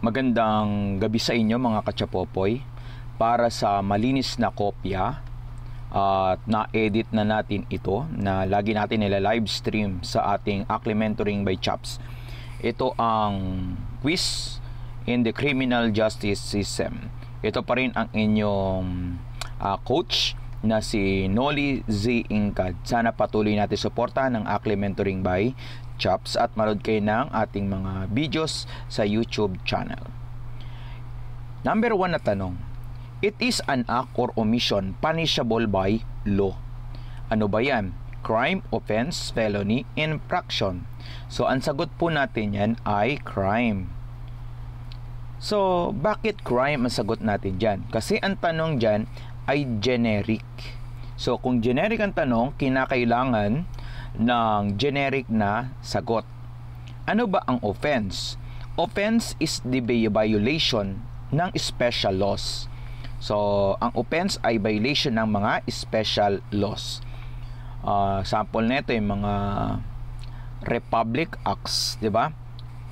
Magandang gabi sa inyo mga kachapopoy. Para sa malinis na kopya at uh, na-edit na natin ito na lagi natin nila live stream sa ating Acclimentoring by Chaps. Ito ang quiz in the criminal justice system. Ito pa rin ang inyong uh, coach na si Noli Z. Incad. Sana patuloy natin suporta ng Acclimentoring by chops at manood kayo ng ating mga videos sa YouTube channel. Number 1 na tanong, it is an act or omission punishable by law. Ano ba yan? Crime, offense, felony, infraction. So, ang sagot po natin yan ay crime. So, bakit crime ang sagot natin dyan? Kasi ang tanong dyan ay generic. So, kung generic ang tanong, kinakailangan ng generic na sagot. Ano ba ang offense? Offense is the violation ng special laws. So, ang offense ay violation ng mga special laws. Uh, sample nito yung mga Republic Acts, 'di ba?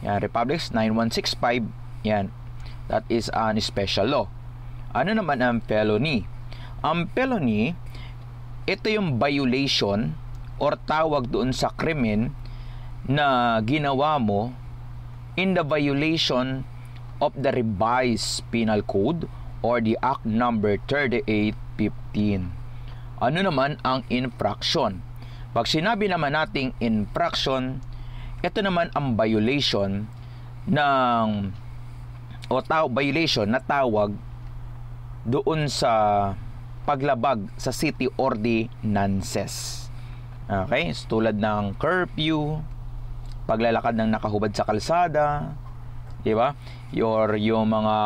Yan, Republics 9165, yan. That is an special law. Ano naman ang felony? Ang felony, ito yung violation or tawag doon sa krimen na ginawa mo in the violation of the revised penal code or the act number 3815 ano naman ang infraction pag sinabi naman nating infraction ito naman ang violation ng o taw violation na tawag doon sa paglabag sa city ordinances. Okay? So, tulad ng curfew, paglalakad ng nakahubad sa kalsada, 'di ba? Your yung mga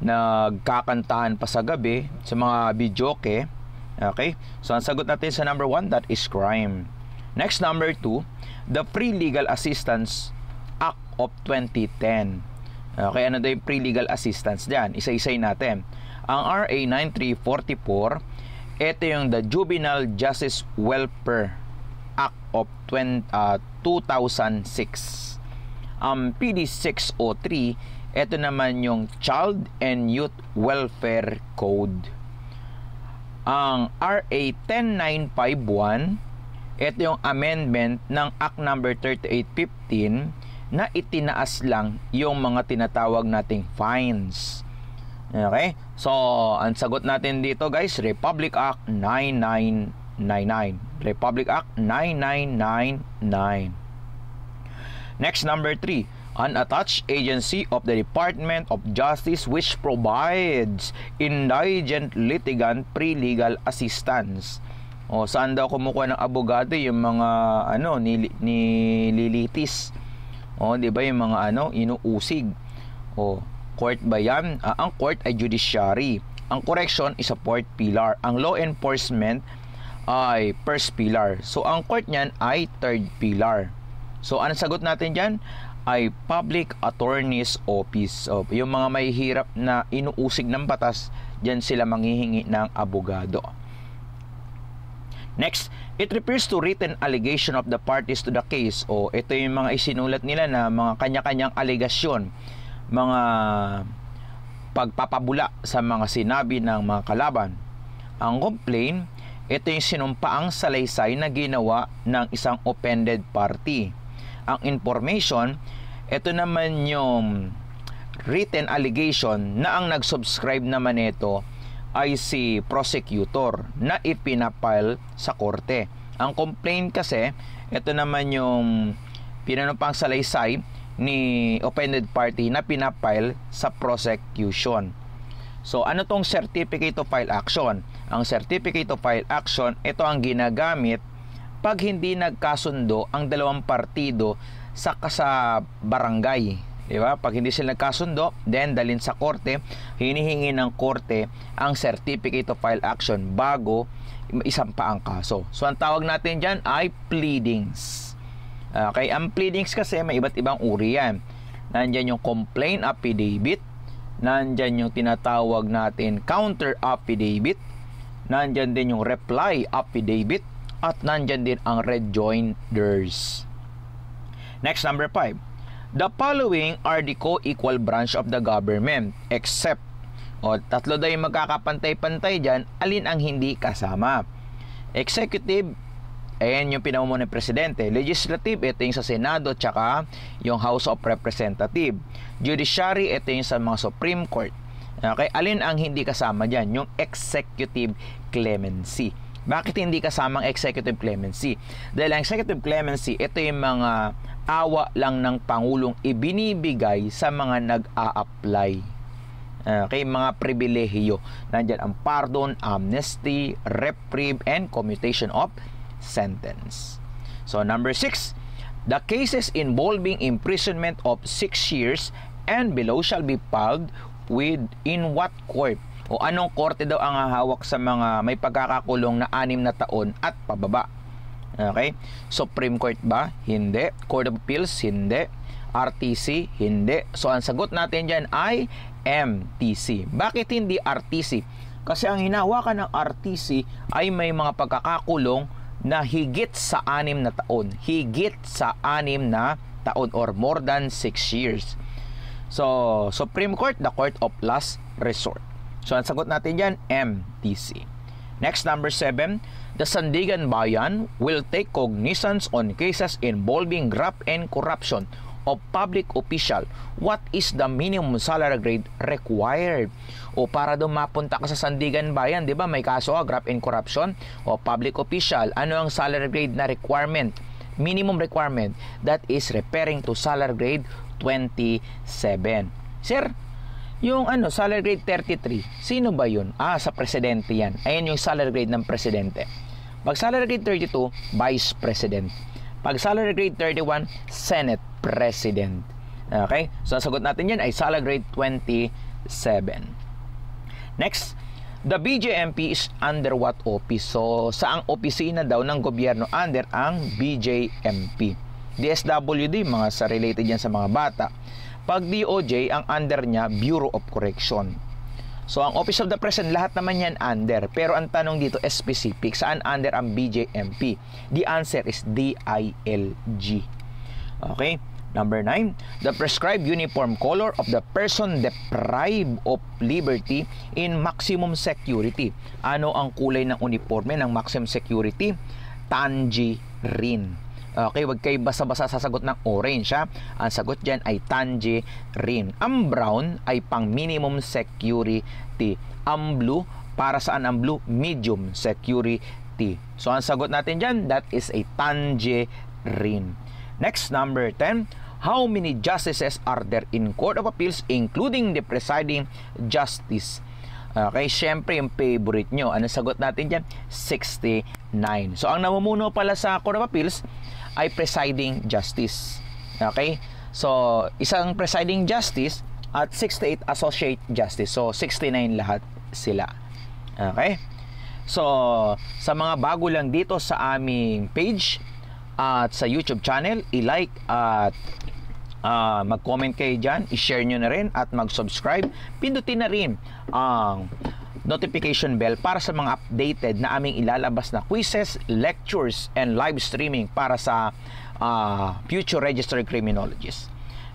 nagkakantahan pa sa gabi sa mga bidyoke, okay? So ang sagot natin sa number 1 that is crime. Next number 2, the Free Legal Assistance Act of 2010. Okay, ano daw yung free legal assistance diyan? Isa-isay natin. Ang RA 9344 ito yung the Juvenile Justice Welfare Act of 20, uh, 2006. Ang um, PD 603, ito naman yung Child and Youth Welfare Code. Ang RA 10951, ito yung amendment ng Act number no. 3815 na itinaas lang yung mga tinatawag nating fines Okay? So, ang sagot natin dito guys, Republic Act 9999. Republic Act 9999. Next, number 3. An attached agency of the Department of Justice which provides indigent litigant pre-legal assistance. O, saan daw kumukuha ng abogado yung mga ano, ni, ni O, di ba yung mga ano, inuusig? O, court ba yan? Uh, ang court ay judiciary. Ang correction is a fourth pillar. Ang law enforcement ay first pillar. So, ang court niyan ay third pillar. So, anong sagot natin dyan? Ay Public Attorney's Office. So, yung mga may hirap na inuusig ng batas, dyan sila manghihingi ng abogado. Next, it refers to written allegation of the parties to the case o ito yung mga isinulat nila na mga kanya-kanyang allegasyon mga pagpapabula sa mga sinabi ng mga kalaban. Ang complaint, ito yung sinumpaang salaysay na ginawa ng isang offended party. Ang information, ito naman yung written allegation na ang nag-subscribe naman nito ay si prosecutor na ipinapile sa korte. Ang complaint kasi, ito naman yung pinanupang salaysay ni offended party na pinapile sa prosecution. So ano tong certificate of file action? Ang certificate of file action, ito ang ginagamit pag hindi nagkasundo ang dalawang partido sa sa barangay, di ba? Pag hindi sila nagkasundo, then dalin sa korte, hinihingi ng korte ang certificate of file action bago isang pa ang kaso. So ang tawag natin diyan ay pleadings. Okay, ah, ang pleadings kasi may iba't ibang uri yan. Nandiyan yung complaint affidavit, nandiyan yung tinatawag natin counter affidavit, nandiyan din yung reply affidavit, at nandiyan din ang rejoinders. Next, number 5. The following are the co-equal branch of the government except o tatlo daw yung magkakapantay-pantay dyan, alin ang hindi kasama? Executive, Ayan yung pinamumuno ni presidente. Legislative, ito yung sa Senado, tsaka yung House of Representatives. Judiciary, ito yung sa mga Supreme Court. Okay, alin ang hindi kasama dyan? Yung executive clemency. Bakit hindi kasama ang executive clemency? Dahil ang executive clemency, ito yung mga awa lang ng Pangulong ibinibigay sa mga nag-a-apply Okay, mga pribilehiyo. Nandyan ang pardon, amnesty, reprieve, and commutation of sentence. So number six, the cases involving imprisonment of six years and below shall be filed with in what court o anong korte daw ang hahawak sa mga may pagkakakulong na anim na taon at pababa. Okay? Supreme Court ba? Hindi. Court of Appeals? Hindi. RTC? Hindi. So, ang sagot natin dyan ay MTC. Bakit hindi RTC? Kasi ang hinawakan ng RTC ay may mga pagkakakulong na higit sa anim na taon. Higit sa anim na taon or more than 6 years. So, Supreme Court, the court of last resort. So, ang sagot natin dyan, MTC. Next, number 7, the Sandigan Bayan will take cognizance on cases involving graft and corruption of public official, what is the minimum salary grade required? O para doon mapunta ka sa Sandigan Bayan, di ba may kaso ka, ah, graft and corruption, o public official, ano ang salary grade na requirement? Minimum requirement that is referring to salary grade 27. Sir, yung ano, salary grade 33, sino ba yun? Ah, sa presidente yan. Ayan yung salary grade ng presidente. Pag salary grade 32, vice president. Pag salary grade 31, senate president. Okay? So, ang sagot natin yan ay SALA grade 27. Next, the BJMP is under what office? So, saang opisina daw ng gobyerno under ang BJMP? DSWD, mga sa related yan sa mga bata. Pag DOJ, ang under niya, Bureau of Correction. So, ang Office of the President, lahat naman yan under. Pero ang tanong dito, specific, saan under ang BJMP? The answer is DILG. Okay? Number 9, the prescribed uniform color of the person deprived of liberty in maximum security. Ano ang kulay ng uniforme ng maximum security? Tangerine. Okay, wag kayo basta-basta sasagot ng orange ha. Ang sagot dyan ay tangerine. Ang brown ay pang minimum security. Ang blue, para saan ang blue? Medium security. So ang sagot natin dyan, that is a tangerine. Next, number 10, how many justices are there in Court of Appeals including the presiding justice? Okay, syempre yung favorite nyo. Ano sagot natin dyan? 69. So, ang namumuno pala sa Court of Appeals ay presiding justice. Okay? So, isang presiding justice at 68 associate justice. So, 69 lahat sila. Okay? So, sa mga bago lang dito sa aming page, at sa YouTube channel, i-like at uh, mag-comment kayo dyan, i-share nyo na rin at mag-subscribe. Pindutin na rin ang notification bell para sa mga updated na aming ilalabas na quizzes, lectures, and live streaming para sa uh, future registered criminologists.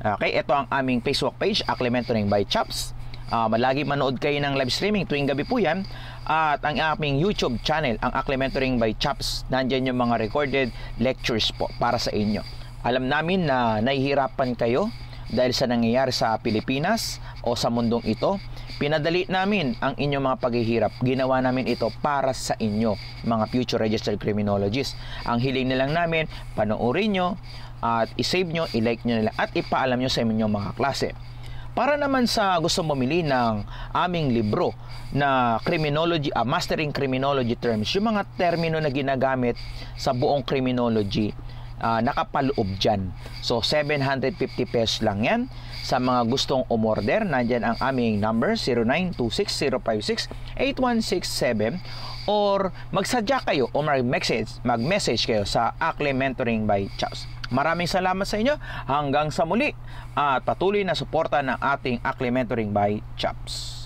Okay, ito ang aming Facebook page, Aklementoning by Chaps. Uh, ah, malagi manood kayo ng live streaming tuwing gabi po yan at ang aming YouTube channel, ang Acclimentoring by Chaps. Nandiyan yung mga recorded lectures po para sa inyo. Alam namin na nahihirapan kayo dahil sa nangyayari sa Pilipinas o sa mundong ito. Pinadali namin ang inyong mga paghihirap. Ginawa namin ito para sa inyo, mga future registered criminologists. Ang hiling na lang namin, panoorin nyo at isave nyo, ilike nyo nila at ipaalam nyo sa inyong mga klase. Para naman sa gusto mamili ng aming libro na criminology, uh, mastering criminology terms, yung mga termino na ginagamit sa buong criminology, uh, nakapaloob dyan. So, 750 pesos lang yan. Sa mga gustong umorder, nandyan ang aming number, 0926-056-8167 or magsadya kayo o mag-message mag -message kayo sa Akle Mentoring by Chaos. Maraming salamat sa inyo. Hanggang sa muli at patuloy na suporta ng ating acclimentoring by Chaps.